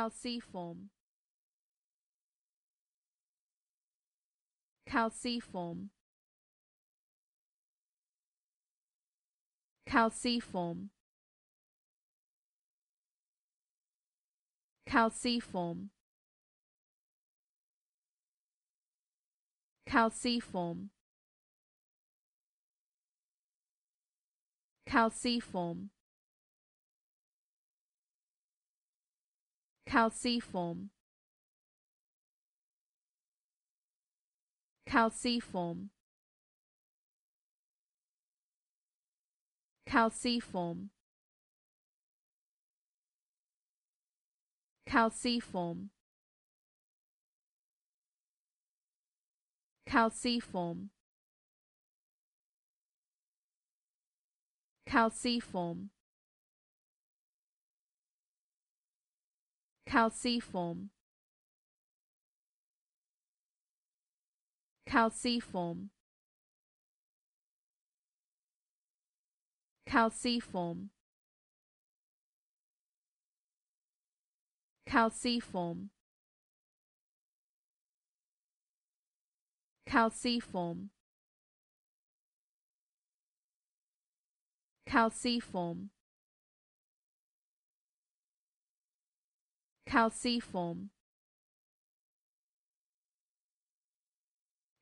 calciform calciform calciform calciform calciform calciform calciform calciform calciform calciform calciform calciform calciform calciform calciform calciform calciform calciform calciform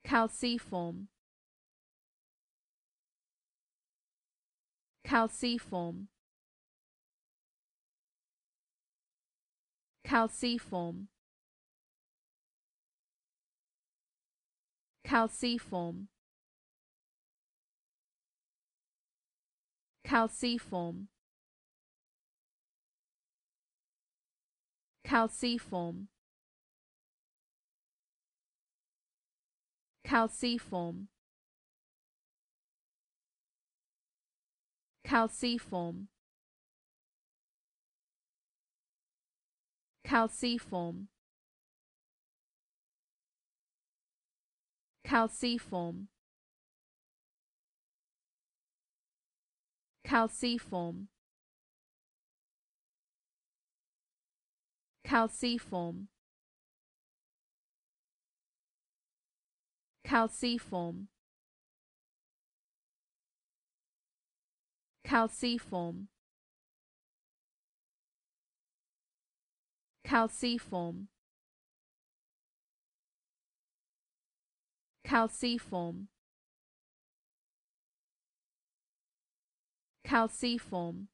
calciform calciform calciform calciform calciform calciform calciform calciform calciform calciform calciform calciform calciform calciform calciform calciform calciform